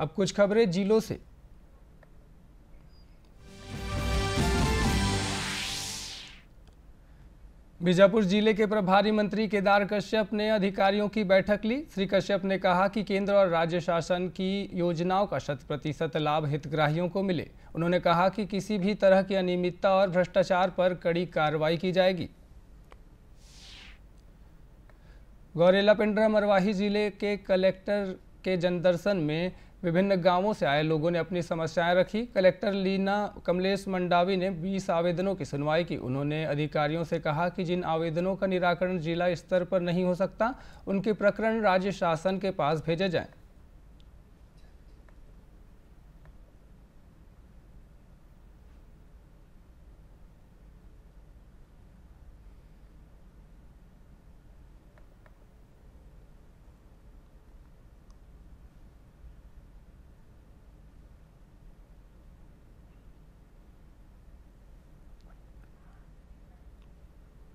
अब कुछ खबरें जिलों से बीजापुर जिले के प्रभारी मंत्री केदार कश्यप ने अधिकारियों की बैठक ली श्री कश्यप ने कहा कि केंद्र और राज्य शासन की योजनाओं का शत प्रतिशत लाभ हितग्राहियों को मिले उन्होंने कहा कि किसी भी तरह की अनियमितता और भ्रष्टाचार पर कड़ी कार्रवाई की जाएगी गौरेला पिंडरा मरवाही जिले के कलेक्टर के जनदर्शन में विभिन्न गांवों से आए लोगों ने अपनी समस्याएं रखी कलेक्टर लीना कमलेश मंडावी ने 20 आवेदनों की सुनवाई की उन्होंने अधिकारियों से कहा कि जिन आवेदनों का निराकरण जिला स्तर पर नहीं हो सकता उनके प्रकरण राज्य शासन के पास भेजे जाएं